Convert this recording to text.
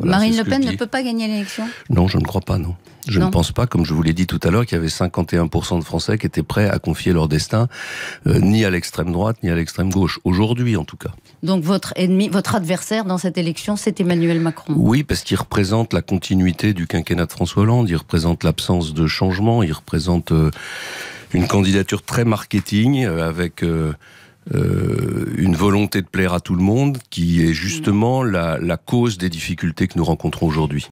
Marine Le Pen ne peut pas gagner l'élection Non, je ne crois pas, non. Je ne pense pas, comme je vous l'ai dit tout à l'heure, qu'il y avait 51% de Français qui étaient prêts à confier leur destin, euh, ni à l'extrême droite, ni à l'extrême gauche, aujourd'hui en tout cas. Donc votre ennemi, votre adversaire dans cette élection, c'est Emmanuel Macron Oui, parce qu'il représente la continuité du quinquennat de François Hollande, il représente l'absence de changement, il représente euh, une candidature très marketing, euh, avec euh, une volonté de plaire à tout le monde qui est justement la, la cause des difficultés que nous rencontrons aujourd'hui.